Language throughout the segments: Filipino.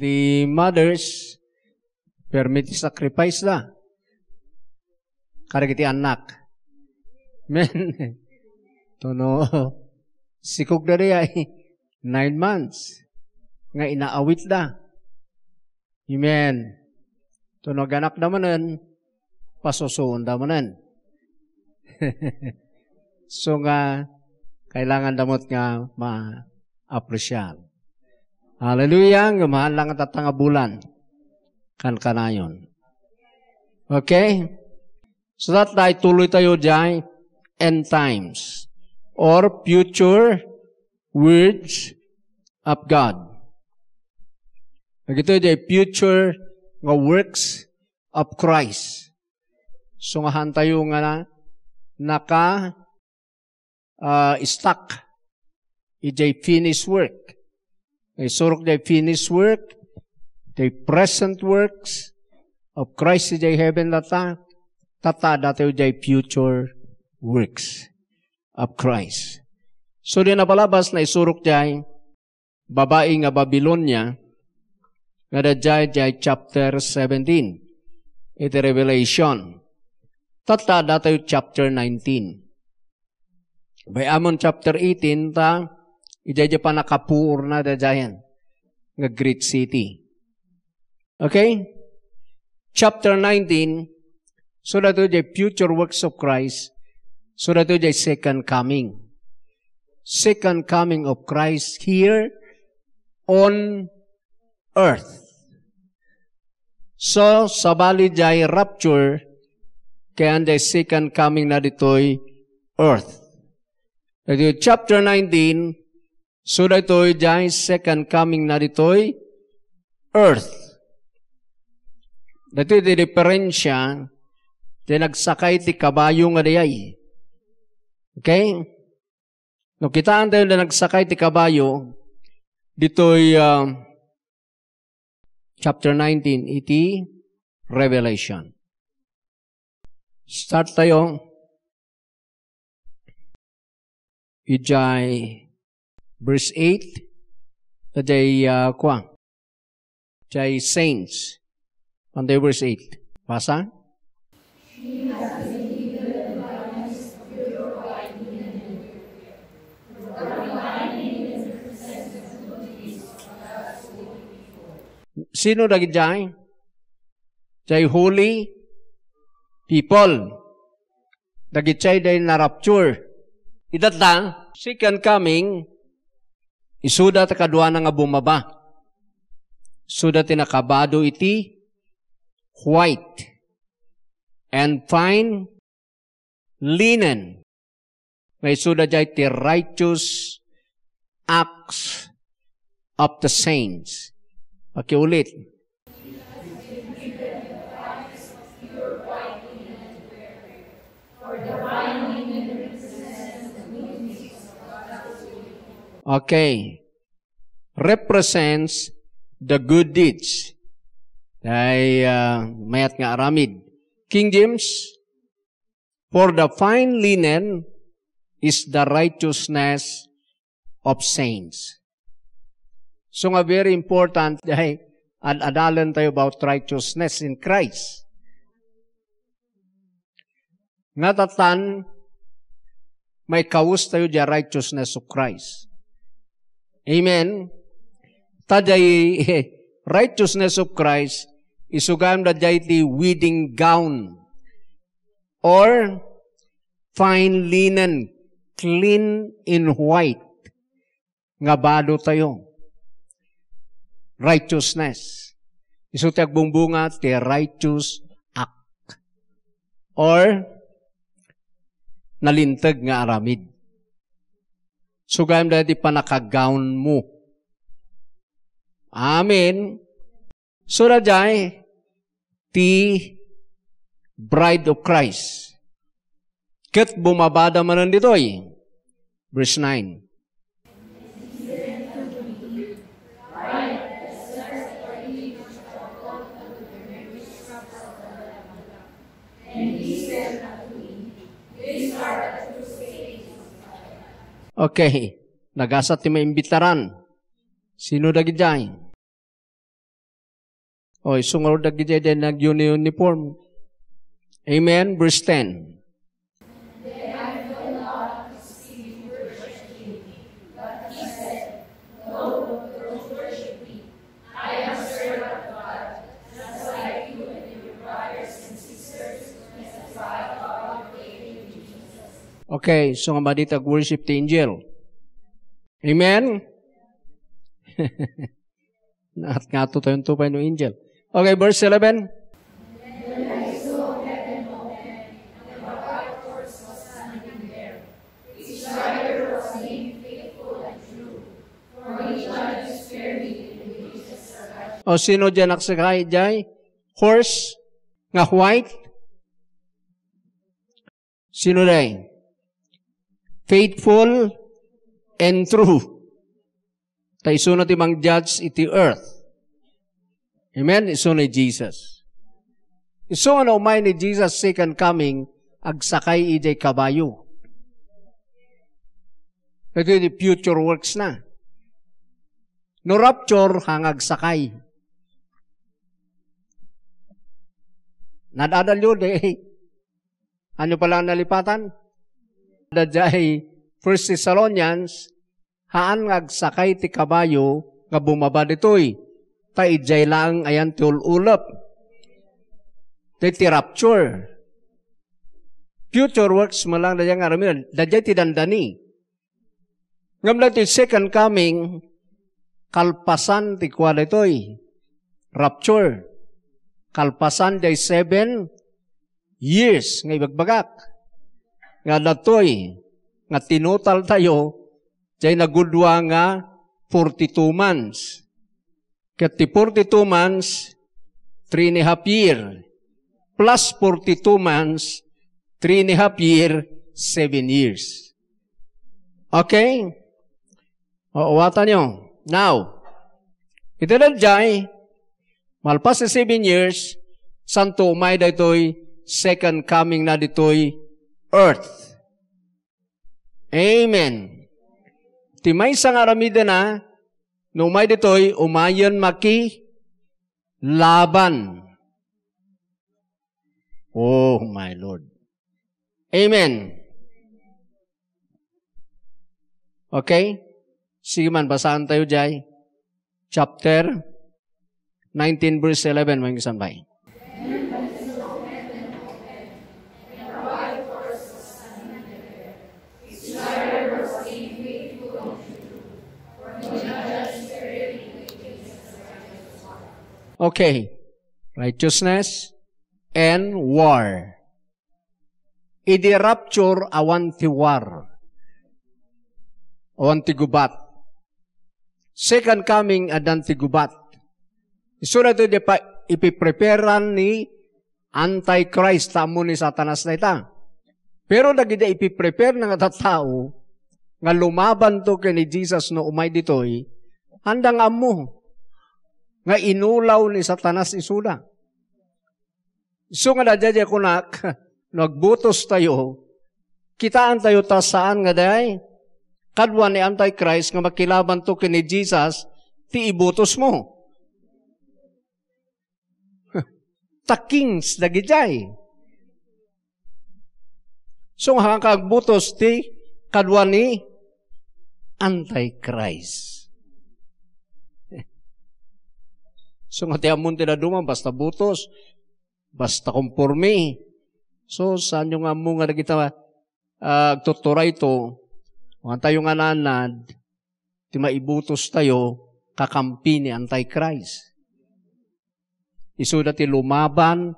the mothers, permit sacrifice da. Karag iti anak. Men, Tono. no, sikog na riya, eh, nine months, nga inaawit da. Amen. Tono ganak ganak damanan, pasusuon damanan. so nga, kailangan damot nga ma-appreciate. Hallelujah. Gumahan lang at nga bulan. Kan kanayon. Okay? So that day, tuloy tayo jay end times or future words of God. Nagito jay future nga works of Christ. So ngahan tayo nga na naka uh, stuck. Ijay finished work They sorok thy finished work, they present works of Christ thy heaven lata, tata dati thy future works of Christ. So din napalabas na isurok thy babae nga Babylonia kada dajay thy chapter 17 iti Revelation. Tata dati chapter 19. amon chapter 18 ta Idadya pa nakapuor na dadayan. Nga great city. Okay? Chapter 19, so that the future works of Christ, so that the second coming. Second coming of Christ here on earth. So, sa bali jay rapture, kaya ang second coming na dito'y earth. Dito, chapter 19, So daytoy jay second coming na ditoy earth. Dito di referensya ti nagsakay ti kabayo nga dayay. Okay? No kitaan tayo na nagsakay ti kabayo ditoy uh, chapter 19 iti Revelation. Start tayo. Ijay verse 8, day uh, kwa, today saints, on the verse 8. Basa? Sino lagi jay? Jay holy people. Dagi jay day na rapture. Idatang, second coming, Isuda ta kadwa na nga bumaba. Suda tinakabado iti white and fine linen. May suda jay ti righteous acts of the saints. Pakiulit. Okay. Represents the good deeds. Ay uh, mayat nga aramid. King James, For the fine linen is the righteousness of saints. So nga very important dahil adalan tayo about righteousness in Christ. Nga tatan, may kaus tayo di righteousness of Christ. Amen. Taday righteousness of Christ isugam na the wedding gown or fine linen, clean in white, nga bado tayo. Righteousness. Iso ti agbungbunga ti righteous act. Or, nalintag nga aramid. Sugayam dahil panakagaon mo. Amen. Surajay, ti bride of Christ. Kat bumabada man manan ditoy. Verse 9. And he said Okay. Nagasa ti maimbitaran. Sino dagijay? O, isungaw dagijay din nag-uniform. Amen? Verse 10. Okay, so nga dito, worship the angel. Amen? At nga to tayong tupay ng angel. Okay, verse 11. O sino dyan nagsakay dyan? Horse? Nga white? Sino dyan? faithful and true. Ta isunod ti mang judge iti earth. Amen? Isunod ni Jesus. Iso nga umay ni Jesus second coming, agsakay ijay kabayo. Ito yung future works na. No rapture, hangag sakay. Nadadal yun eh. Ano pala ang nalipatan? daday First Thessalonians, haan ngagsakay ti kabayo nga bumaba ditoy. Ta ijay lang ayan ti ululap. Ti rapture. Future works mo lang dadya nga ramin. Dadya ti dandani. Ngamla ti second coming, kalpasan ti kwa ito'y Rapture. Kalpasan day seven years nga ibagbagak nga natoy nga tinutal tayo jay nagudwa nga 42 months. Kat 42 months, 3 and a half year. Plus 42 months, 3 and a half year, 7 years. Okay? Uuwatan nyo. Now, ito na jay, malpas sa 7 years, santo umay daytoy, second coming na ditoy, earth. Amen. Ti may sang aramida na, no may ditoy, umayon maki, laban. Oh my Lord. Amen. Okay? Sige man, basahan tayo, Jai. Chapter 19 verse 11, mga kasambay. Okay. Righteousness and war. Idirapture awanti war. Awanti gubat. Second coming adanti gubat. So na ito ipipreparan ni Antichrist tamo ni Satanas na ita. Pero nagida ipiprepare ng tao nga lumaban to kay ni Jesus no umay ditoy, handang amo nga inulaw ni Satanas isuda. So nga dadya kunak, nagbutos tayo, kitaan tayo ta saan nga day? Kadwa ni Antichrist nga makilaban to kini Jesus, ti ibutos mo. Takings dagijay. So nga kagbutos ti kadwa ni Antichrist. So nga tiamon tila duman, basta butos, basta konforme. So saan yung nga mo nga nagitawa, uh, tuturay to, kung tayo nga nanad, ti maibutos tayo, kakampi ni Antichrist. Isuda ti lumaban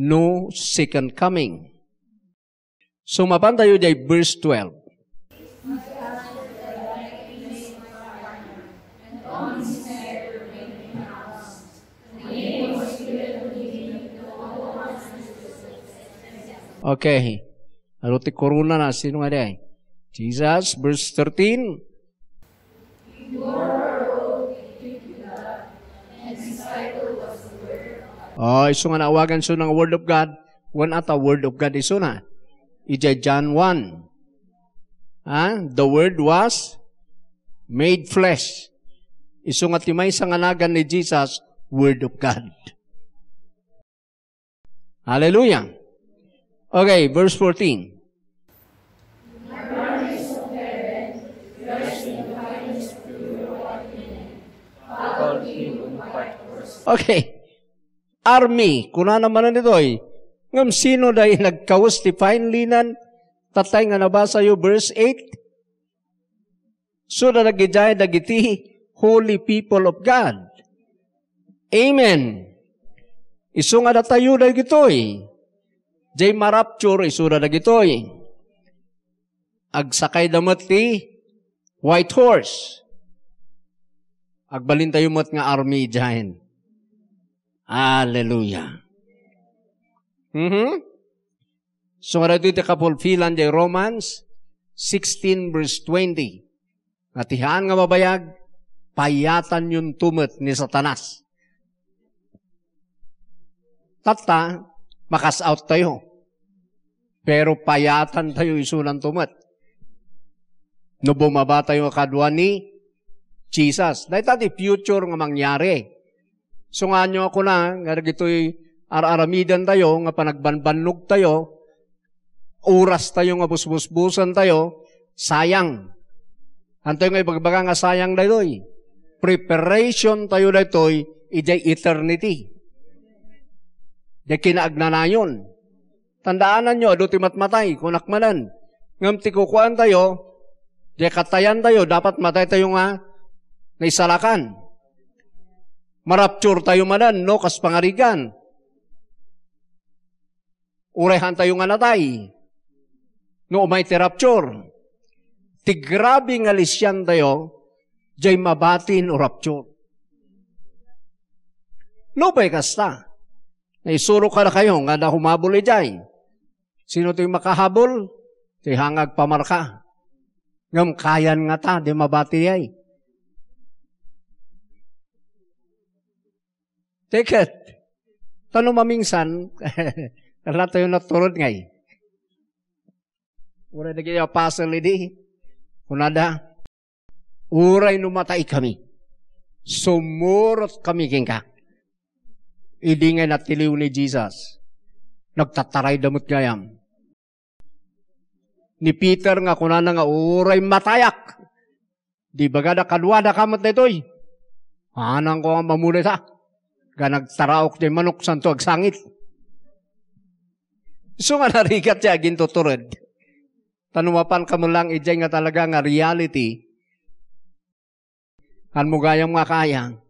no second coming. So mapan tayo day verse 12. Okay. ti corona na. Sino nga day? Jesus, verse 13. Oh, iso nga naawagan so ng Word of God. One at a Word of God iso na. Ija John 1. Ha? The Word was made flesh. Iso nga timay sa nganagan ni Jesus, Word of God. Hallelujah. Okay, verse 14. Okay. Army, kuna naman nito eh. Ngam sino dahil nagkawas ti linan, tatay nga nabasa yo verse 8. So na nagijay dagiti holy people of God. Amen. Isunga nga tayo dahil gito eh. Jay marapture isura dagitoy. Agsakay damot ti white horse. Agbalintay tayo mo't nga army dyan. Hallelujah. Mm-hmm. So nga dito kapulfilan di Romans 16 verse 20. Natihaan nga mabayag, payatan yung tumat ni Satanas. Tata, makas out tayo. Pero payatan tayo isunan tumat. No bumaba tayo kadwa ni Jesus. Dahil tati future nga mangyari. So nga nyo ako na, nga gito'y araramidan tayo, nga panagbanbanlog tayo, oras tayo nga busbusbusan tayo, sayang. Anto nga ibagbaga nga sayang daytoy. Preparation tayo daytoy, ijay eternity na kinaagnanayon. Tandaanan nyo, aduti matmatay, kunakmanan. Ngam ti kukuan tayo, di katayan tayo, dapat matay tayo nga, naisalakan. Marapture tayo manan, no, kas pangarigan. Urehan tayo nga natay. No, umay ti rapture. Ti grabe nga lisyan tayo, jay mabatin o rapture. No, ba'y kasta. Naisuro ka na kayo, nga na humabol ijay. Sino to'y makahabol? Ti hangag pamarka. Ngam kayan nga ta, di mabati ay. Ticket. Tanong mamingsan, rato yung naturod ngay. Uray na kaya pasal hindi. Kunada, uray numatay kami. Sumurot kami kingka idingay na tiliw ni Jesus. Nagtataray damot gayam. Ni Peter nga kunana nga uray matayak. Di baga na kalwada kamot na ito'y. Anang ko ang mamulay sa. Ganagtaraok di manok santo ag sangit. So nga narigat siya gintuturod. Tanumapan ka mo lang ijay nga talaga nga reality. Han mo gayang makayang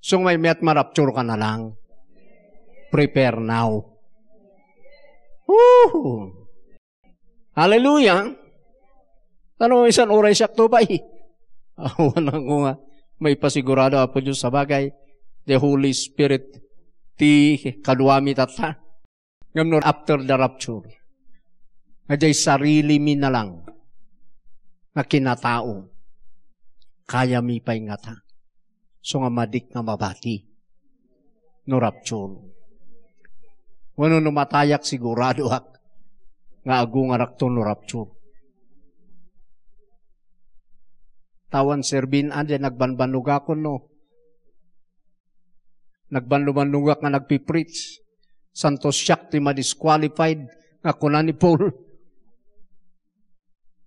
So may met marapture ka na lang. Prepare now. Woo! Hallelujah! Ano isang oray sakto ba eh? Awan ko nga. May pasigurado apo Diyos sa bagay. The Holy Spirit ti kaduami tata. Ngayon after the rapture. Ngayon sarili mi na lang na kinatao. Kaya mi pa ingata so nga madik nga mabati. No rapture. Wano numatayak sigurado ak nga agung arak no rapture. Tawan serbin ande nagbanbanuga ako no. Nagbanlumanlugak nga nagpipreach. Santos siyak ti ma-disqualified nga kunan ni Paul.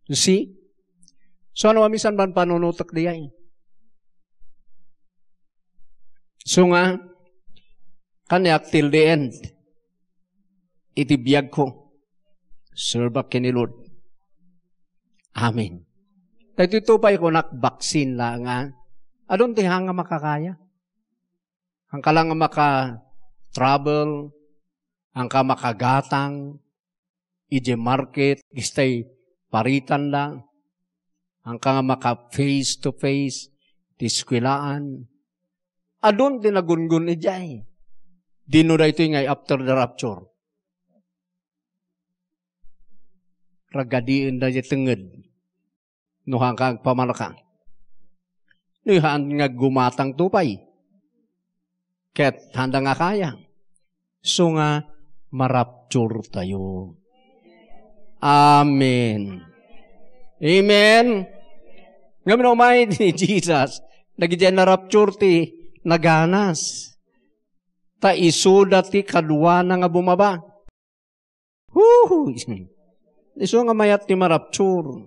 You see? So ano amisan ban panunutak diyan? So nga, kaniyak till the end, itibiyag ko, serba kini Lord. Amen. Nagtutupay ko nakbaksin la nga, adon ti hanga makakaya. Ang kalang maka travel, ang ka makagatang, ije market, istay paritan lang, ang ka maka face to face, diskwilaan, Adon tinagungun ni Jai. Dino da ito ngay after the rapture. Ragadiin da tenged. Nuhang kang pamalakang. Nuhang nga gumatang tupay. Ket handa nga kaya. So nga, marapture tayo. Amen. Amen. Ngayon umay ni Jesus, nagidiyan na rapture ti, naganas. Ta isuda ti kadwa na nga bumaba. Woo! Iso nga mayat ti marapture.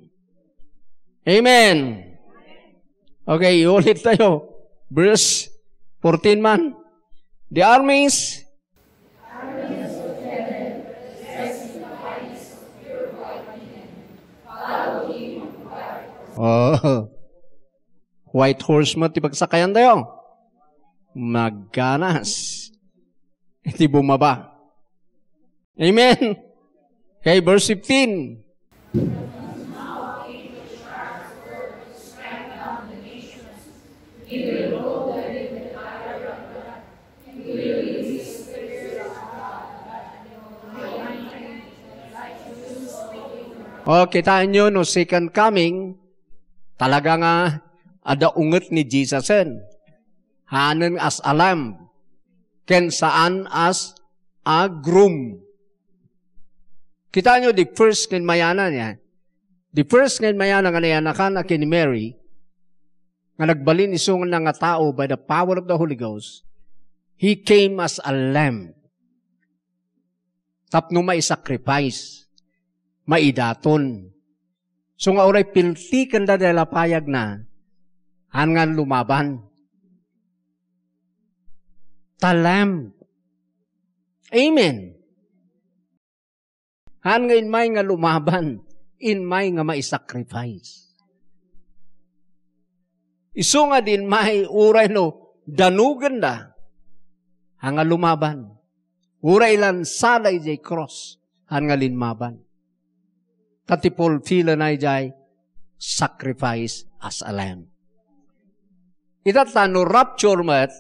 Amen! Okay, ulit tayo. Verse 14 man. The armies Oh. White horse mo, ti pagsakayan tayo magganas. Iti bumaba. Amen? Kay verse 15. O, kita nyo, no second coming, talaga nga ada unget ni Jesus. Hanen as alam. Ken saan as a groom. Kita nyo, the first ken mayana niya. The first ken mayana nga nayanakan akin ni Mary, nga nagbalin isungan na tao by the power of the Holy Ghost, He came as a lamb. Tapno sacrifice. maidaton. So nga oray piltikan da dela payag na, hangan lumaban talam. Amen. Han ngayon may nga lumaban, in may nga maisacrifice. Iso nga din may uray no, danugan da, hanga lumaban. Uray lan salay jay cross, han nga linmaban. Katipol fila na jay, sacrifice as a lamb. Itatano rapture mat,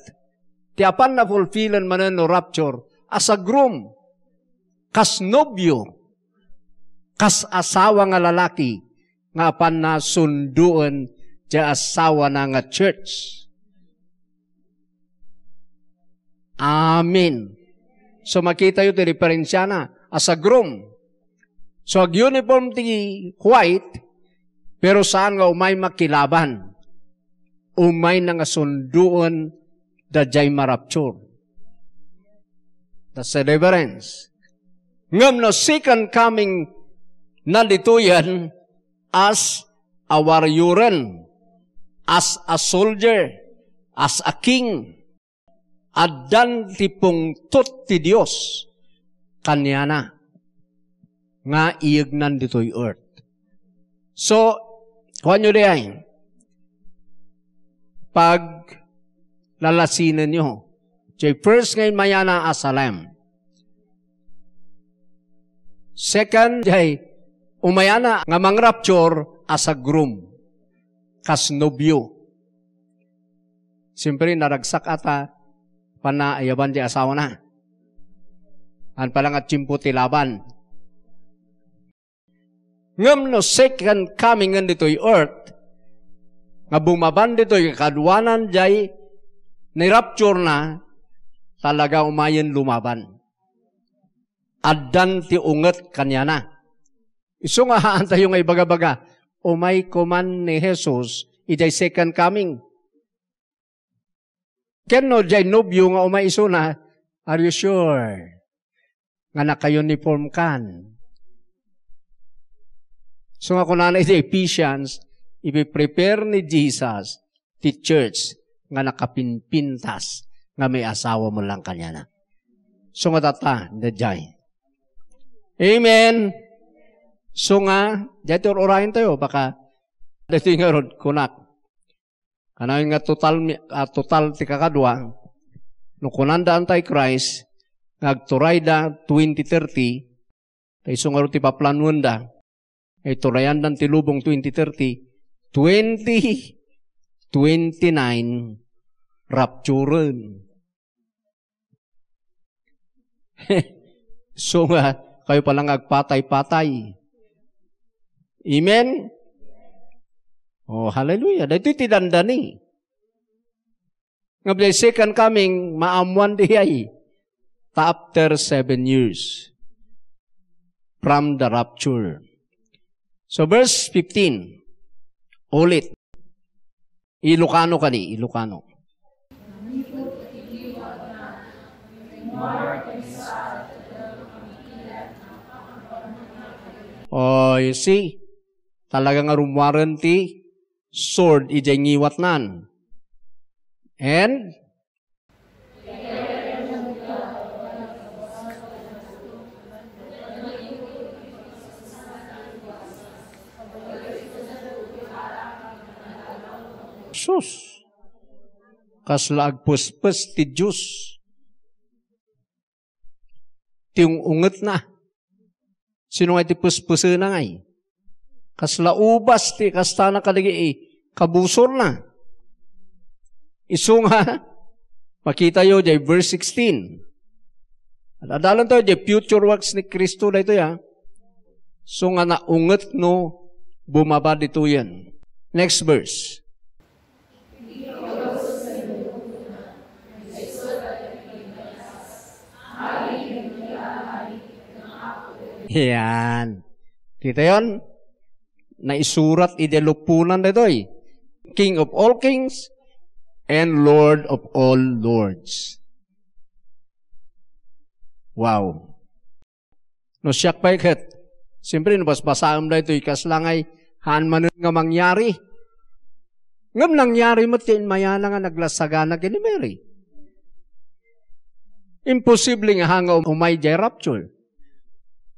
ti apan na fulfillan manen no rapture, as a groom, kas nobyo, kas asawa nga lalaki, nga apan na sunduan ti asawa na nga church. Amen. So makita yun, referensya na, as a groom. So ag uniform ti white, pero saan nga umay makilaban? Umay na nga sunduan the Jaima rapture. That's the deliverance. Ngam no second coming nandito yan as a warrior, as a soldier, as a king. At dan tipungtot ti Diyos kanya nga iignan dito'y earth. So, kuha nyo diyan, pag lalasinan nyo. So, first ngayon maya na asalam. Second, jay, umaya na nga mang rapture as a groom. Kasnobyo. Siyempre, naragsak ata panaayaban di asawa na. An palang at chimpo laban. Ngam no second coming ng dito'y earth, nga bumaban dito'y kadwanan jay ni-rapture na, talaga umayon lumaban. Addan ti unget kanya na. Iso nga haan tayo nga ibaga-baga, umay kuman ni Jesus, iday second coming. Ken no jay nobyo nga umay iso na, are you sure? Nga naka-uniform kan. So nga kung nanay sa Ephesians, ipiprepare ni Jesus the church nga nakapinpintas nga may asawa mo lang kanya na. Sungatata, nadjay. Amen. So nga, dito orahin tayo, baka dito nga ron, kunak. Kanayon nga total, uh, total ti kakadwa, no kunanda Antichrist, nagturay da 2030, tayo nga ti paplanunda, ay turayan dan tilubong 2030, 20, 29, rapturein. so nga, kayo palang agpatay-patay. Amen? Oh, hallelujah. Dito tinanda ni. Nga blay second coming, maamuan di ay. Ta eh. after seven years from the rapture. So verse 15, ulit. Ilocano kani, Ilocano. Oh, you see? Talaga nga rumwaran ti sword ijay nan. And? Sus! kaslag puspes ti Diyos. ti unget na. Sino nga eh? ti puspuso na ngay. Kasla ubas ti kastana kadagi i eh, kabusor na. Isunga, makita yo jay verse 16. At adalan tayo jay future works ni Kristo na ito ya. So nga naunget no bumaba dito yan. Next verse. Yan. Kita yon? Naisurat idelupunan na ito eh. King of all kings and Lord of all lords. Wow. No siyak pa ikat. Siyempre, nabasbasaan na ito ikas eh. lang ay nga mangyari. Ngam nangyari mo tin mayana nga naglasaga na kini Mary. Imposible nga hanga umay jay rapture.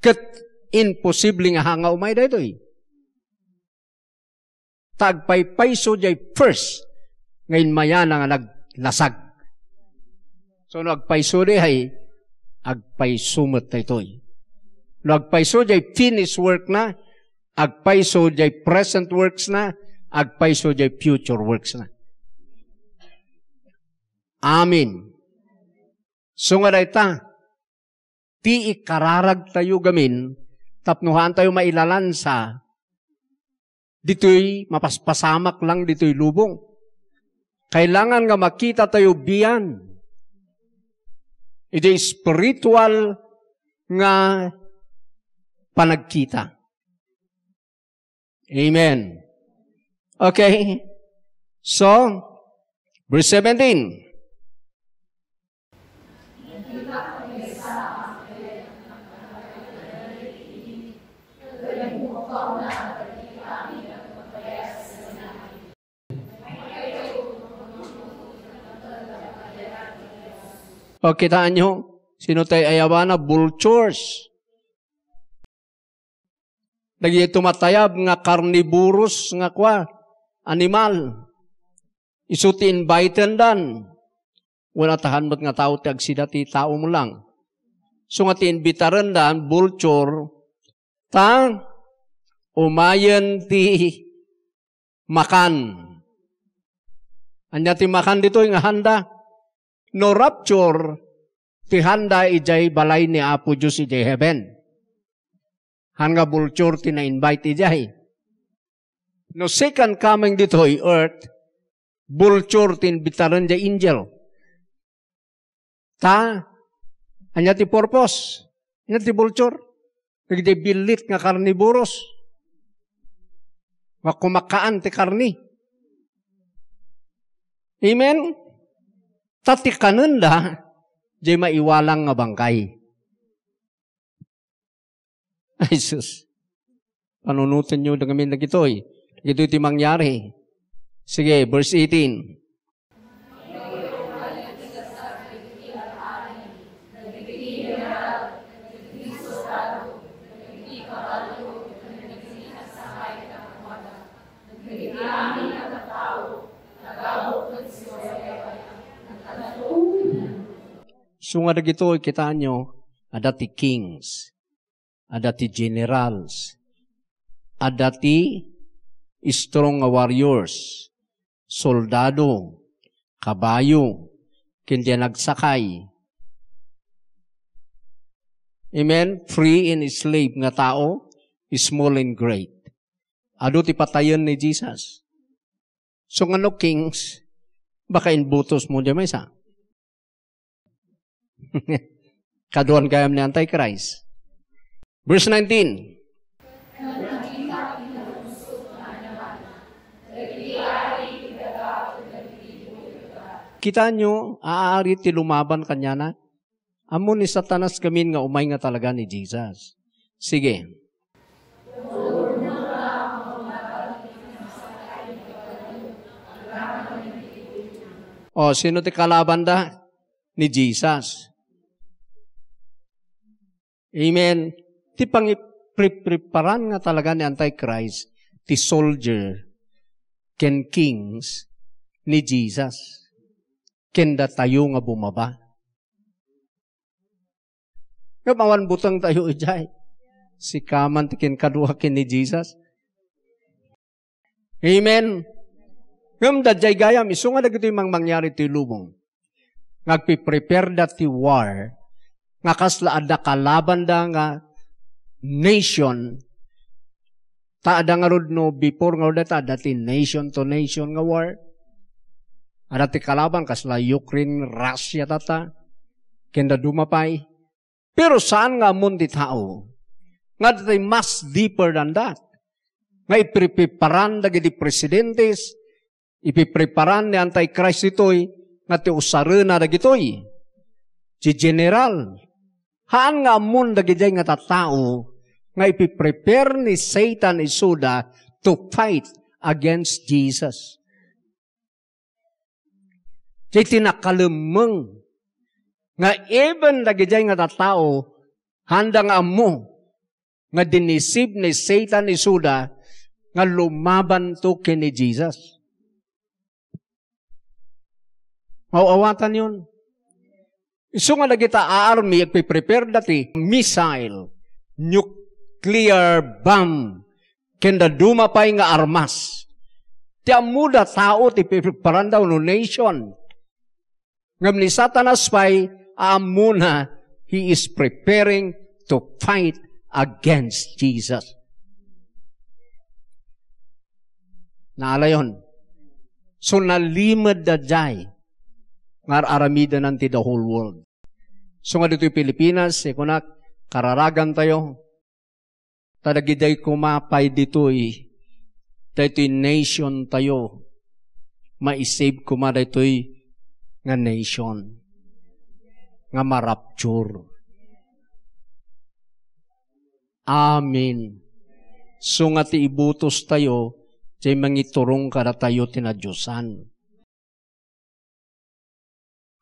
Kat imposible nga hanga umay daytoy. Tagpaypayso jay first ngayon mayana nga naglasag. So nagpayso di ay agpaysumot daytoy. Nagpayso jay finish work na, agpayso jay present works na, agpayso jay future works na. Amen. So nga ta, ti ikararag tayo gamin, tapnuhan tayo mailalansa, dito'y mapaspasamak lang dito'y lubong. Kailangan nga makita tayo biyan. Ito spiritual nga panagkita. Amen. Okay. So, verse 17. O kitaan nyo, sino tay ayawana? Vultures. Dagi tumatayab nga carnivorous nga kwa, animal. Isuti invited dan. Wala tahan mo't nga tao ti agsida ti tao mo lang. So nga ti dan, vulture, ta umayan ti makan. Anya ti makan dito yung handa no rapture, ti handa ijay balay ni Apo Diyos ijay heaven. Hanga vulture ti invite ijay. No second coming ditoy earth, vulture ti invitaran angel. Ta, anya ti purpose, anya ti vulture. Nagdi bilit nga karniboros. kumakaan ti karni. Amen? tatikanan da, jay maiwalang nga bangkay. Ay, sus. Panunutan nyo na kami na eh. gito'y. Ito iti mangyari. Sige, verse 18. So nga dagito kita nyo, adati kings, adati generals, adati strong warriors, soldado, kabayo, kundi nagsakay. Amen? Free and slave nga tao, small and great. Ado ti patayon ni Jesus. So nga no kings, baka inbutos mo di may isa. Kaduan kayam ni Antichrist. Verse 19. Kita nyo, aari ti lumaban kanya na. Amo ni Satanas kamin nga umay nga talaga ni Jesus. Sige. O, sino ti kalaban da? Ni Jesus. Amen. Ti pangipreparan nga talaga ni Antichrist, ti soldier, ken kings, ni Jesus. ken da tayo nga bumaba. Nga mawan butang tayo ijay. Si kaman tikin kadwa kin ni Jesus. Amen. Ngam dadjay gayam, iso nga dagito yung mangyari ti lubong. Nagpiprepare da ti war nga kaslaada kalaban da nga nation taada nga rudno before nga rod ta dati nation to nation nga war adati kalaban kasla Ukraine Russia tata kenda dumapay pero saan nga mundi tao nga dati mas deeper than that nga ipriparan dagiti presidentes ipipreparan ni Christ itoy nga ti usarena dagitoy si general Haan nga munda giday nga tattao nga ipiprepare ni Satan isuda to fight against Jesus. Di tinakalumang nga even dagiday nga tattao handa nga mo nga dinisib ni Satan isuda nga lumaban to kini Jesus. Mauawatan yun. So nga nagita army agpiprepare dati missile, nuclear bomb, kenda dumapay nga armas. Ti amuda tao ti pipreparan daw no nation. Ngam ni Satanas pay amuna he is preparing to fight against Jesus. Naala yon. So nalimad da jay nga aramida nanti the whole world. So nga dito'y Pilipinas, e kunak, kararagan tayo, tadagiday kumapay dito'y, dito'y nation tayo, maisave kuma ma dito'y nga nation, nga marapture. Amen. So nga ti ibutos tayo, ti mangiturong kada tayo tinadyosan.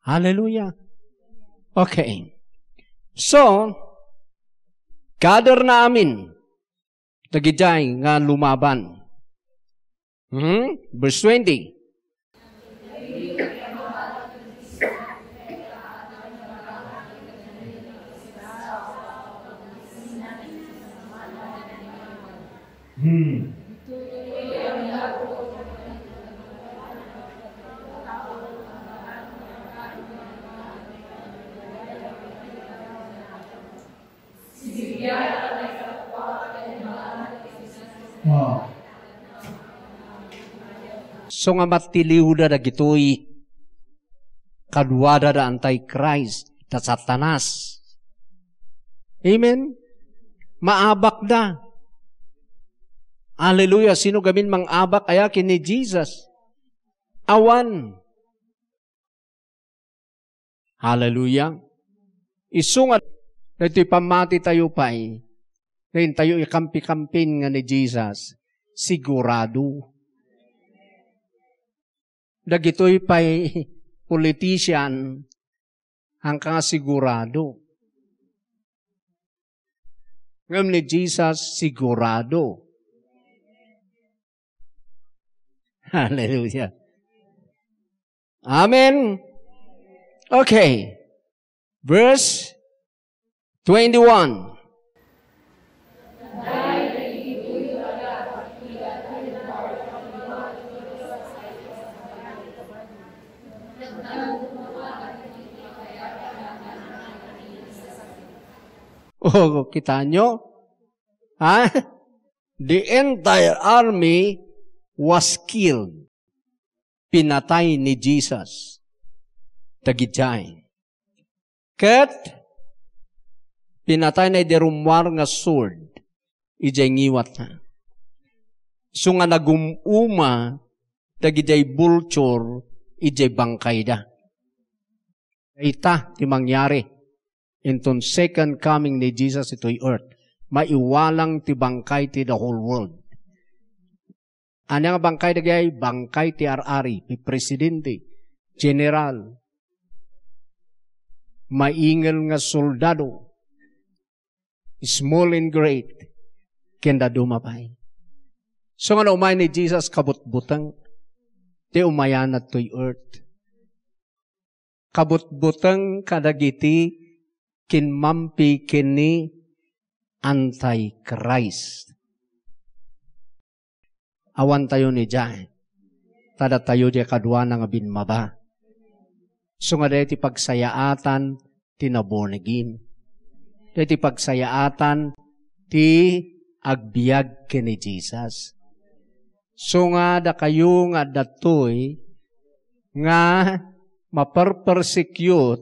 Haleluya. Okay. So, gather na amin. Tagijay nga lumaban. Hmm? Verse 20. Hmm. Wow. So nga matiliw na na gito'y kaduada na anti-Christ na satanas. Amen? Maabak na. Hallelujah. Sino gamin mang abak ayakin ni Jesus? Awan. Hallelujah. Isungat Dito'y pamati tayo pa eh. Ngayon tayo ikampi-kampin nga ni Jesus. Sigurado. Dagito'y pa eh, politician hangka sigurado. Ngayon ni Jesus, sigurado. Hallelujah. Amen. Okay. Verse 21. Oh, kita nyo? Ha? The entire army was killed. Pinatay ni Jesus. Tagidjain. Kat, eh. Pinatay na iderumwar nga sword, ijay ngiwat na. So nga nagumuma, dagijay vulture, ijay bangkay da. Ita, ti mangyari. Inton second coming ni Jesus ito'y earth. Maiwalang ti bangkay ti the whole world. Ano nga bangkay dagay? Bangkay ti arari, ti presidente, general, maingal nga soldado, small and great, kenda dumapay. So nga umay ni Jesus kabutbutang, te umayan at to'y earth. Kabutbutang kadagiti, kinmampi kini anti-Christ. Awan tayo ni Diyan. Tada tayo di kadwa nga binmaba. So nga pagsayaatan, tinabonigin. Dito pagsayaatan ti agbiag kini Jesus. So nga da kayo nga datoy nga maperpersecute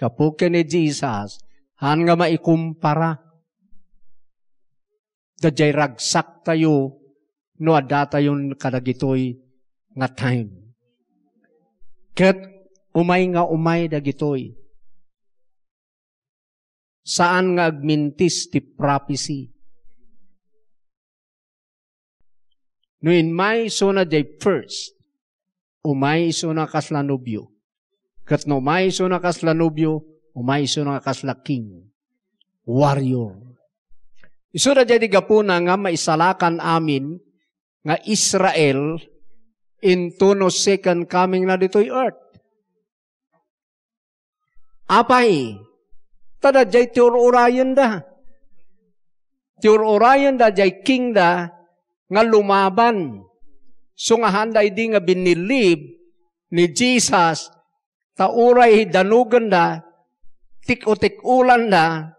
kapo kini Jesus han nga maikumpara dajay ragsak tayo no adda tayon kadagitoy nga time. Ket umay nga umay dagitoy saan nga agmintis ti prophecy. No in may suna day first, o umay suna kaslanubyo. Kat no may suna kaslanubyo, umay suna kasla king, warrior. Isura jadi gapuna nga maisalakan amin nga Israel into no second coming na ditoy earth. Apay, tada jai tior orayan da. Tior orayan da jay king da nga lumaban. So nga handay di nga binilib ni Jesus ta uray danugan da tik-utik ulan da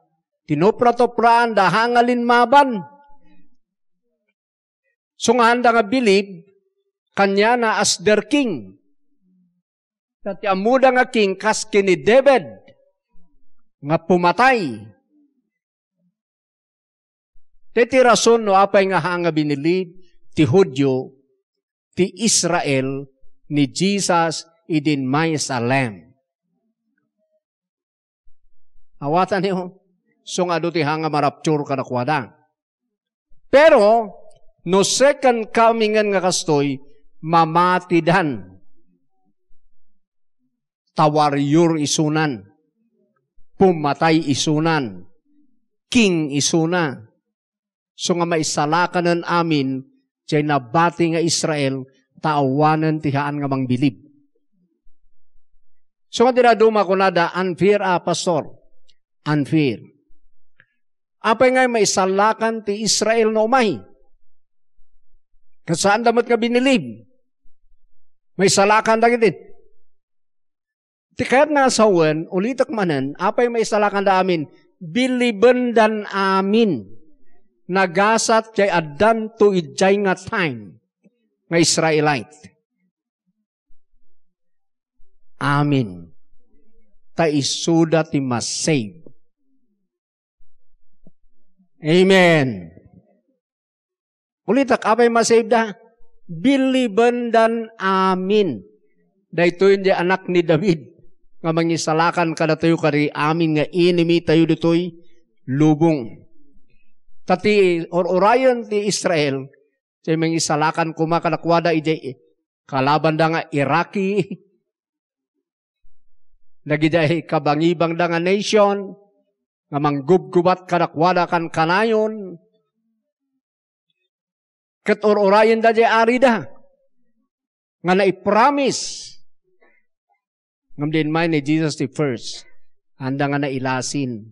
tinopratopraan da hangalin maban. So nga handa nga bilib kanya na as their king. Dati amuda nga king kas kini David nga pumatay. Deti rason no apay nga hanga binilid ti Hudyo ti Israel ni Jesus idin Jerusalem. Awatan niyo, so nga ti hanga marapture kadakwada. Pero, no second comingan nga kastoy, mamatidan. Tawaryur isunan pumatay isunan. King isuna. So nga maisalakanan amin, siya nabati nga Israel, taawanan tihaan nga mang bilib. So nga dinaduma ko nada, unfair ah, pastor. Unfair. Apay nga maisalakan ti Israel na umahi. Kasaan damat nga binilib? May salakan dagiti Ti kaya't nga sawen, ulitak manan, apay may salakan da amin, Biliben dan amin, nagasat kay adan to ijay nga time, nga Israelite. Amin. Ta isuda ti masave. Amen. Ulitak, apay masave da? Biliben dan amin. Dahito di anak ni David nga mangisalakan kadatoy kari amin nga inimi tayo ditoy lubong. Tati or orayon ti Israel ti mangisalakan kuma kadakwada ijay eh, kalaban da nga Iraqi nagiday kabangibang da nga nation nga manggubgubat kadakwada kan kanayon ket or orayon da jay arida nga naipromise Ngamdin may ni Jesus the first. Handa nga na ilasin.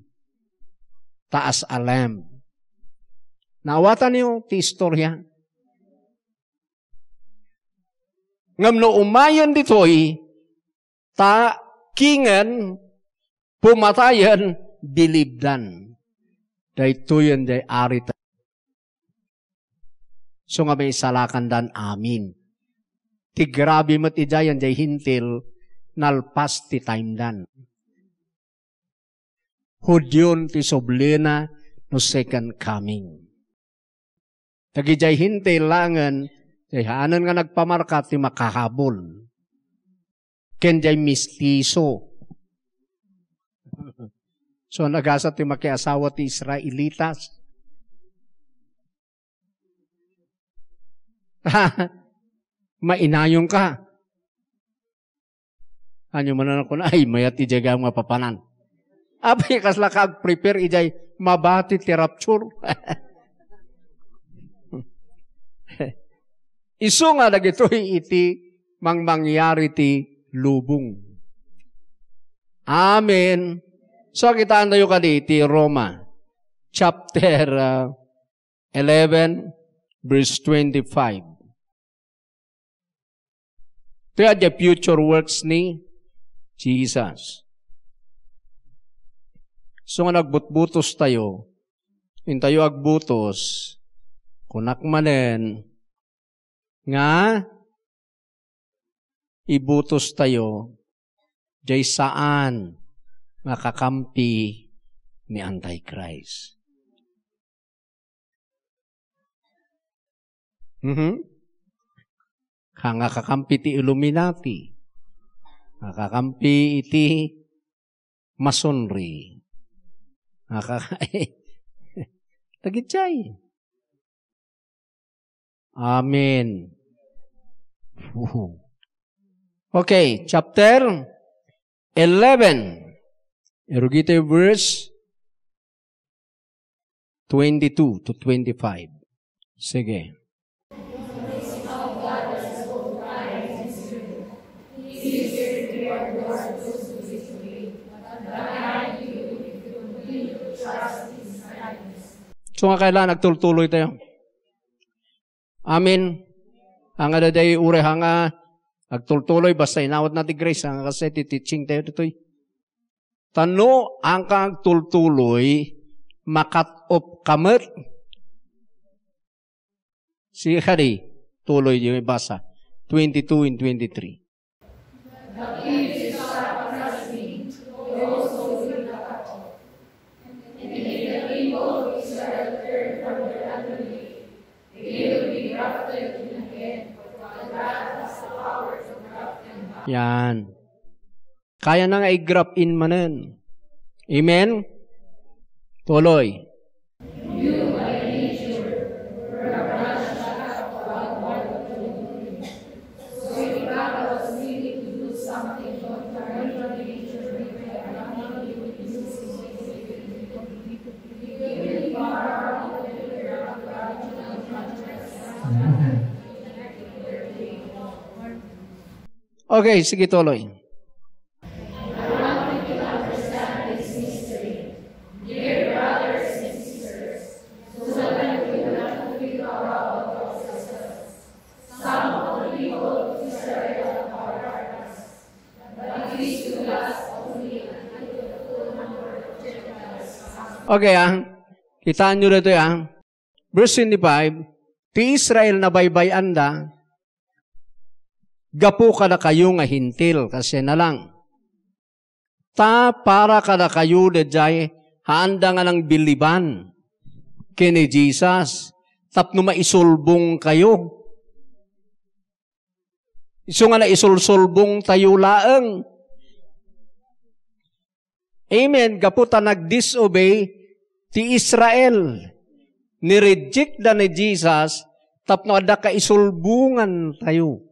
Taas alam. Naawatan niyo ti istorya. Ngam no umayon ditoy, ta kingan, pumatayan, bilibdan. Daytoyan day arita. So nga may salakan dan amin. Ti grabe mo ti dayan day hintil, nalpas time timedan. Hudyon ti soblena no second coming. Tagijay hintay langan, jay haanan nga nagpamarka ti makahabol. Ken jay mistiso. so nagasa ti makiasawa ti Israelitas. Mainayong ka. Anyo manan ko na, ay, mayat ijay gayam nga papanan. Apay kasla kag prepare ijay mabati ti rapture. Isu nga dagitoy iti mangmangyari ti lubong. Amen. So kitaan tayo kadi ti Roma chapter uh, 11 verse 25. Ito yung future works ni Jesus. So nga nagbutbutos tayo, in tayo agbutos, kunak manen, nga ibutos tayo, jay saan makakampi ni Antichrist. Mm-hmm. Kanga kakampi ti Illuminati. Nakakampi iti masonry. Nakakay. Tagitsay. Amen. Okay, chapter 11. Erugite verse 22 to 25. Sige. justice So nga kailangan nagtultuloy tayo. Amen. Ang ada day ure hanga nagtultuloy basta inawat natin grace ang kasi ti teaching tayo ditoy. Eh. Tano ang kang tultuloy makat op kamet si Hari tuloy yung basa 22 and 23. Yan. Kaya na nga i-graph in manan. Amen? Tuloy. Okay, sige tuloy. Okay ah. Kitaan nyo na ito ah. Verse 25, Ti Israel na baybayan anda, Gapo kada kayo nga hintil kasi na lang. Ta para kada kayo dejay handa nga ng biliban kini Jesus tapno maisulbong kayo. Iso nga na isulsulbong tayo laeng. Amen. Gaputa nag-disobey ti Israel. Nireject na ni Jesus tapno ada kaisulbungan tayo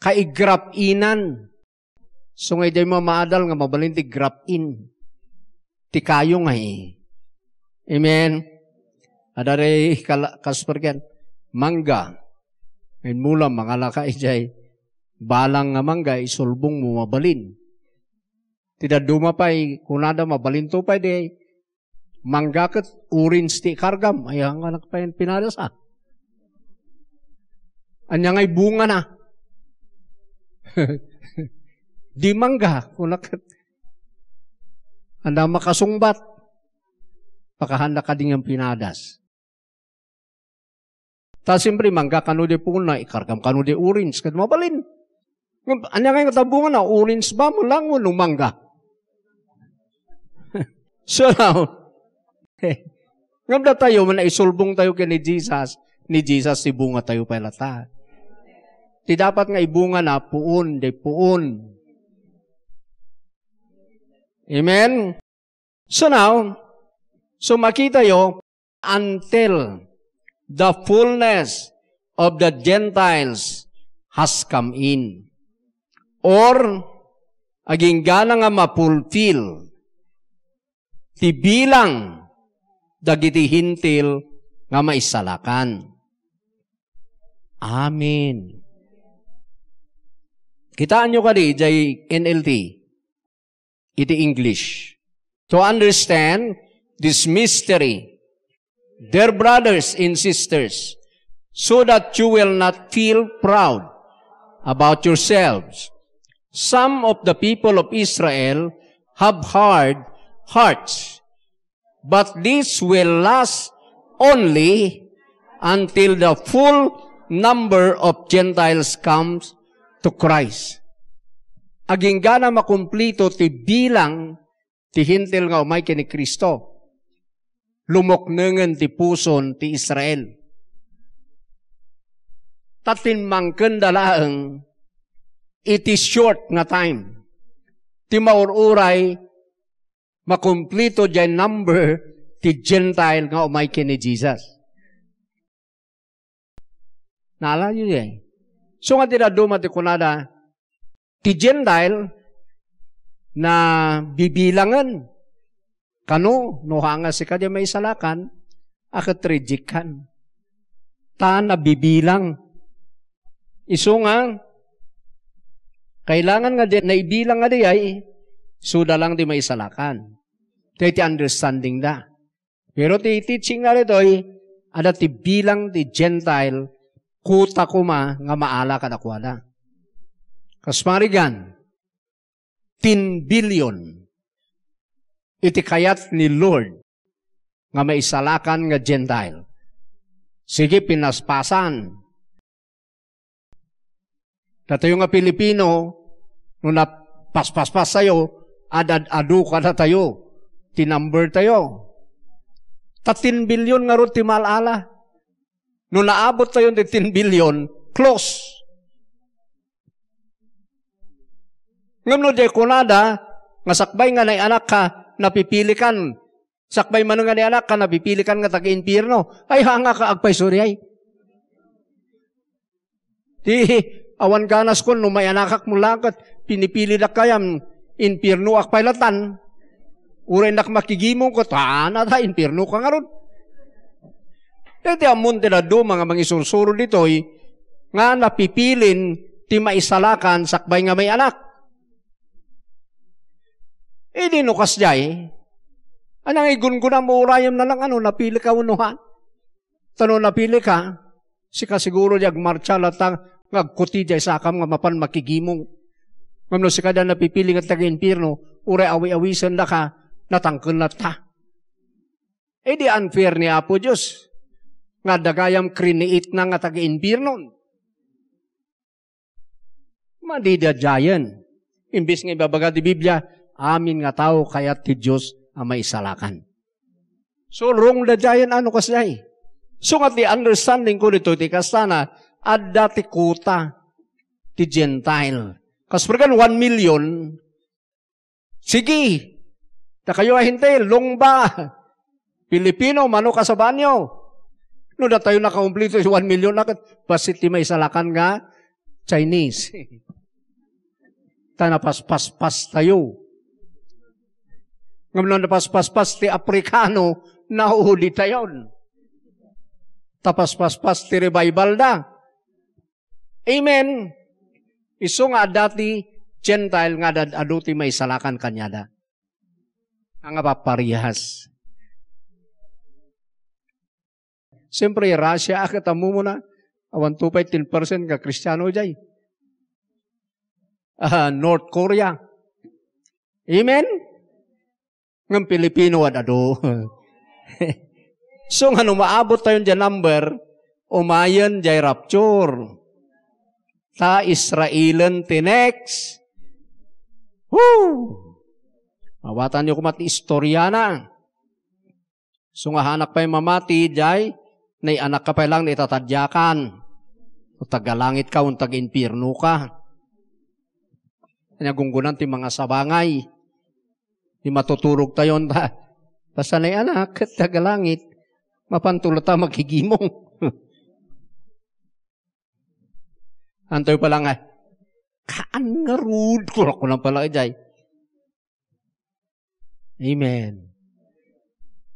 kaigrap inan. So ngay day maadal nga mabalin ti grap in. Ti kayo nga eh. Amen. Adare kasper ken mangga. And mula mga lakay jay balang nga mangga isulbong mo mabalin. Tida dumapay kunada mabalin to pay day manggaket urin sti kargam ayang anak pa pinadas ah. Anya ngay bunga na. Di mangga, kunakit. Anda makasungbat. Pakahanda ka din yung pinadas. Ta simpre mangga kanu de puna ikargam kanu de orange kad mabalin. Anya kay katabungan na orange ba mo lang mo mangga. so now, ngam tayo man isulbong tayo kay ni Jesus, ni Jesus si bunga tayo pala ta. Ti dapat nga ibunga na puon, de puon. Amen? So now, so makita yo, until the fullness of the Gentiles has come in. Or, aging gana nga mapulfil, ti dagiti hintil nga maisalakan. Amen. Kitaan nyo kadi, jay NLT. Iti English. To understand this mystery, their brothers and sisters, so that you will not feel proud about yourselves. Some of the people of Israel have hard hearts, but this will last only until the full number of Gentiles comes to Christ. Aging gana makumplito ti bilang ti hintil nga umay kini Kristo. Lumoknengen ti puson ti Israel. Tatin mangken dalaeng is short nga time. Ti maururay makumplito jay number ti Gentile nga umay kini Jesus. Nala yun eh. So nga tira duma ti kunada, ti Gentile na bibilangan kano no hanga si kadya may salakan akat rejikan ta na bibilang iso nga kailangan nga di, naibilang nga di ay suda lang di may salakan ti understanding da pero ti teaching nga rito ay ada ti bilang ti Gentile kuta ko ma nga maala kadakwada. Kasmarigan, 10 billion iti kayat ni Lord nga maisalakan nga Gentile. Sige, pinaspasan. Tatayo nga Pilipino, nung napaspaspas tayo, adad-adu ka na tayo, tinumber tayo. Tatin bilyon nga ro timalala. No naabot na yun ng 10 billion, close. Ngayon di kunada, nga sakbay nga ng anak ka, napipilikan. Sakbay man nga ng anak ka, napipilikan nga taga-impirno. Ay hanga ka agpay suri Di, awan ganas ko, no may anakak mulakat, pinipili na kayam, impirno akpaylatan. Uray nak makigimong ko, taana da, impirno ka nga ron. E di amon ti do, mga mangisursuro ditoy, nga napipilin ti maisalakan sakbay nga may anak. E di nukas jay, anang igungguna mo urayam na lang, ano, napili ka unuhan. Tano napili ka, sika siguro diag marcha latang ngagkuti diay sa nga mapan makigimong. Ngamno si kada napipili nga taga impirno, uray awi-awisan da ka, natangkol na ta. E di unfair ni Apo Diyos nga dagayam kriniit na nga taga-inbirnon. Madidadyayan. Imbis nga ibabaga di Biblia, amin nga tao kaya't ti Diyos ang maisalakan. So, wrong dadyayan ano kasay? So, nga ti understanding ko nito, ti kasana, adda ti kuta ti Gentile. Kaspergan 1 million, sige, na kayo ay long ba? Pilipino, mano ka sa banyo, No na tayo nakaumplito is 1 million na. pasiti may salakan nga Chinese. Tana pas pas pas tayo. pas pas pas ti Aprikano, nauhuli tayon. Tapas pas pas ti revival da. Amen. Isu nga dati, Gentile nga dad aduti may salakan kanyada. Ang apaparihas. Siyempre, Russia, akit amu mo na. Awan to pa, 10% ka kristyano jay. Uh, ah, North Korea. Amen? Ng Pilipino at ado. so, nga maabot tayo dyan number, umayan jay rapture. Ta Israelan tinex. Woo! Mawatan niyo kumati istorya na. So nga hanak pa yung mamati, jay, Nay anak ka pa lang na itatadyakan. O tagalangit ka, untag impirno ka. Nagunggunan ti mga sabangay. Di matuturog tayo. Ta. Basta nay anak, tagalangit. Mapantulata maghigimong. Antoy pa lang nga, kaan nga rude. Kurak ko lang pala kajay. Amen.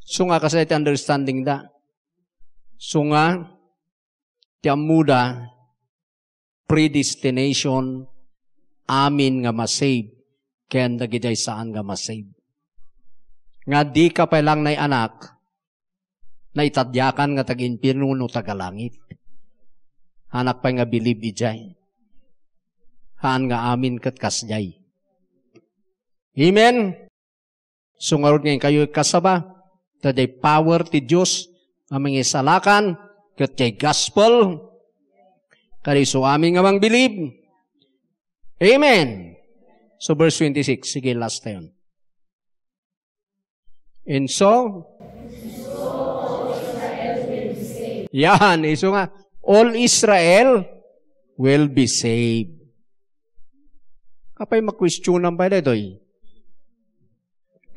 So nga kasi iti understanding da. Sunga, tiamuda, predestination, amin nga masave, ken dagiday saan nga masave. Nga di ka pa lang nay anak, na itadyakan nga tag-impirno no tagalangit. anak pa nga believe ijay. Haan nga amin kat kasjay. Amen? Sungarod nga kayo kasaba, taday power ti Dios aming isalakan, kat kay gospel, kariso aming amang believe. Amen. So verse 26, sige last na yun. And so, yan, iso nga, all Israel will be saved. Kapay makwestiyonan pa ito eh.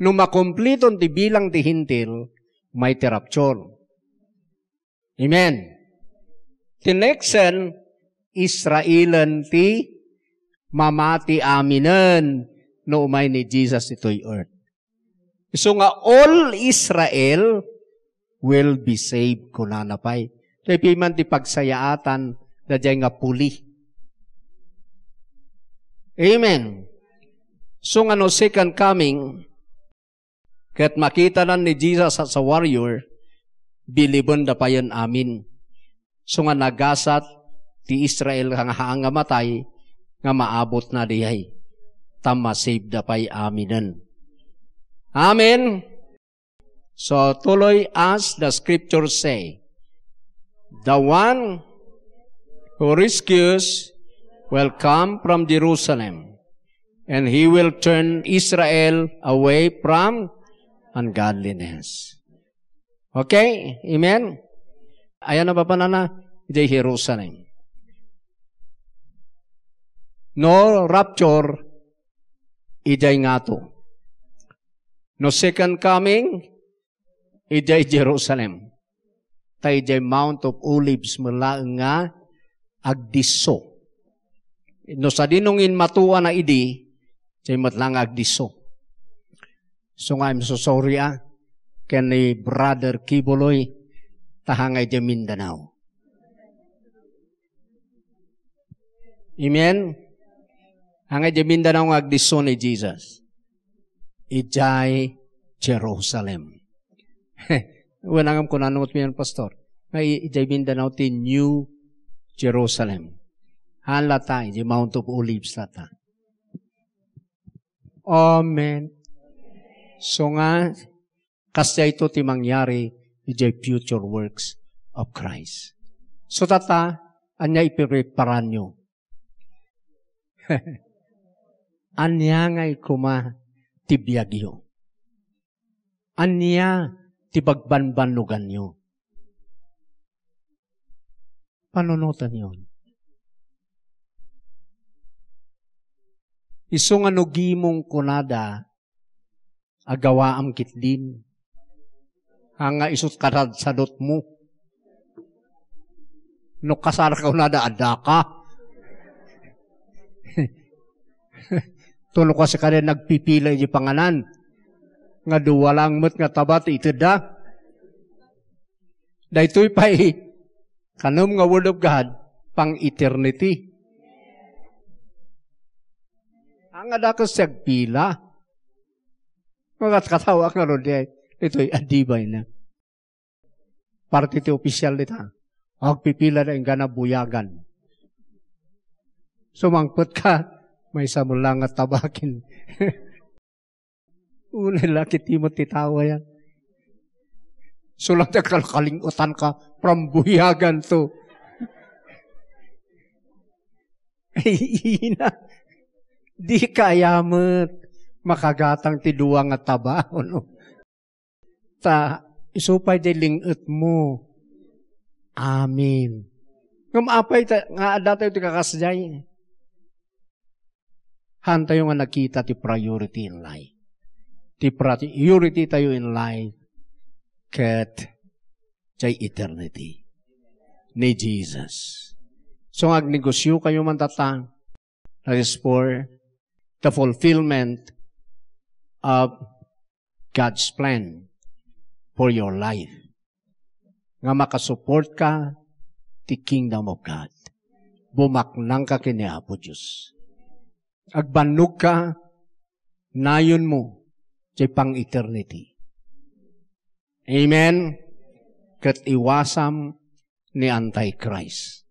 Nung makompleton ti bilang ti hintil, may ti Amen. Tineksen Israelan ti mamati aminen no umay ni Jesus ito'y earth. So nga all Israel will be saved kunanapay. So ipiman ti pagsayaatan na nga puli. Amen. So nga no second coming, kat makita na ni Jesus as a warrior, bilibon da payon amin. So nga nagasat, ti Israel nga haang nga matay, nga maabot na dihay. Tama save da pay aminan. Amen. So tuloy as the scripture say, the one who rescues will come from Jerusalem, and he will turn Israel away from ungodliness. Okay? Amen? Ayan na na? iti Jerusalem. No rapture, iday ngato. No second coming, ijay Jerusalem. Tay iday Mount of Olives, mula nga agdiso. No sa dinungin matua na idi, ijay matlang agdiso. So nga, I'm so sorry ah kani Brother Kibuloy tahangay di Mindanao. Amen? Hangay di Mindanao nga agdison ni Jesus. Ijay Jerusalem. Wanangam ko nanungot mo yan, Pastor. May ijay Mindanao ti New Jerusalem. Han lata, ijay Mount of Olives lata. Amen. So nga, Kasya ito ti mangyari with future works of Christ. So tata, anya ipireparan nyo. anya ngay kuma tibiyagyo. Anya tibagbanbanugan nyo. Panunutan yon. Iso nga kunada agawa am kitlin Hanga isut sa dot mo. No kasar ka na daada ka. Tulo kasi ka rin nagpipila di panganan. Nga duwalang mo't nga tabat itida. Daytoy pa eh. Kanom nga Word of God, pang eternity. Ang adakas siyag pila. Mga katawa nga ron di ito'y adibay na. Parte ti opisyal nita. Agpipila na yung ganabuyagan. Sumangpot ka, may samulang at tabakin. Unay laki ti mo titawa yan. Sulat so, kalingutan ka from buyagan to. Ina, di kayamat makagatang ti duwang at tabaho. No? ta, ah, isupay di lingot mo. Amin. Ngam ta, nga adatay ti kakasday. Eh. Hanta yung nga nakita ti priority in life. Ti priority tayo in life. Kat, chay eternity. Ni Jesus. So, negosyo kayo man tatang. That is for the fulfillment of God's plan for your life. Nga makasupport ka ti kingdom of God. Bumaknang ka kini Apo Diyos. Agbannog ka, nayon mo, sa pang eternity. Amen? Kat iwasam ni Antichrist.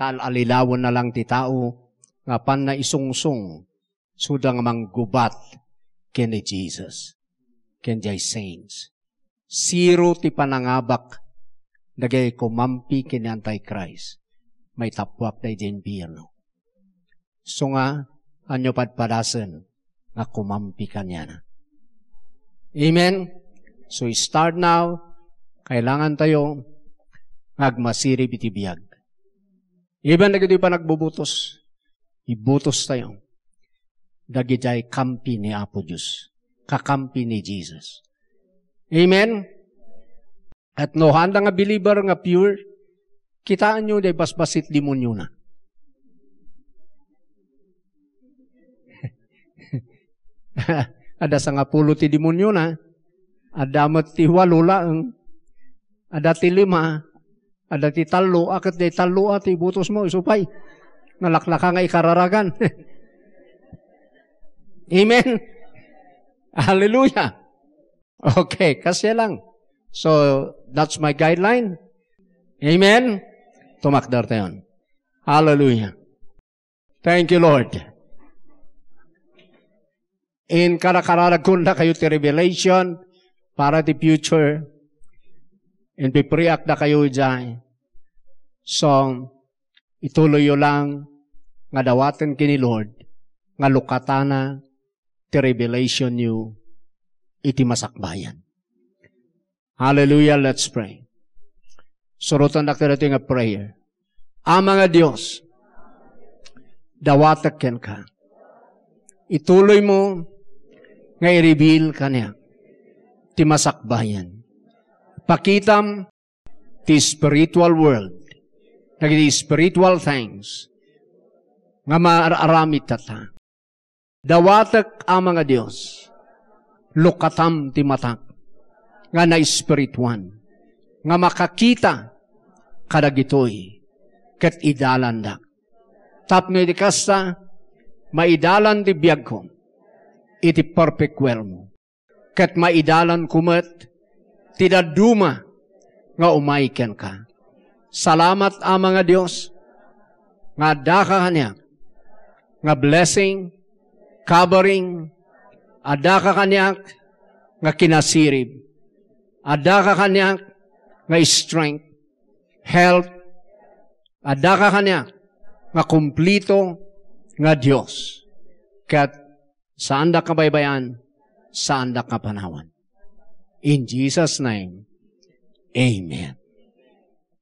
alilawon na lang ti tao, nga pan na isungsung, sudang manggubat kini Jesus. Ken jay saints siro ti panangabak dagay ko mampi kini Antichrist. May tapwak day din biyano. So nga, anyo padpadasan nga kumampi kanya na. Amen? So start now, kailangan tayo nagmasiri bitibiyag. Iban na gito pa nagbubutos, ibutos tayo. Dagitay kampi ni Apo Diyos, kakampi ni Jesus. Amen? At no, handa nga believer nga pure, kitaan nyo day basbasit demonyo na. ada sa nga pulo ti demonyo na, ada mat ti walula, ada ti lima, ada ti talo, akit day talo at ah, ibutos mo, isupay. Nalaklaka nga ikararagan. Amen? Hallelujah! Okay, kasi lang. So, that's my guideline. Amen? Tumakdar tayo. Hallelujah. Thank you, Lord. In karakararagkunda kayo ti revelation para ti future. And pipriak na kayo dyan. So, ituloy yo lang nga dawaten kini Lord nga lukatana ti revelation niyo iti masakbayan. Hallelujah, let's pray. Surutan na karating a prayer. Ama nga Diyos, dawataken ka. Ituloy mo nga i-reveal ka niya. Ti masakbayan. Pakitam ti spiritual world. Nagiti spiritual things. Nga maararamit tata. Dawatak ang mga Diyos lokatam ti matak, nga na espirituan, nga makakita kadagitoy, ket idalan da Tap nga idikasta, maidalan ti biyag ko, iti perfect well mo. ket maidalan kumet kumat, duma nga umaiken ka. Salamat a ah, mga Diyos, nga daka kanya, nga blessing, covering, Ada ka kaniyak nga kinasirib. Ada ka kaniyak nga strength, health. Ada ka kaniyak nga kumplito nga Dios. Kat ka da sa anda ka kapanawan. In Jesus' name, Amen.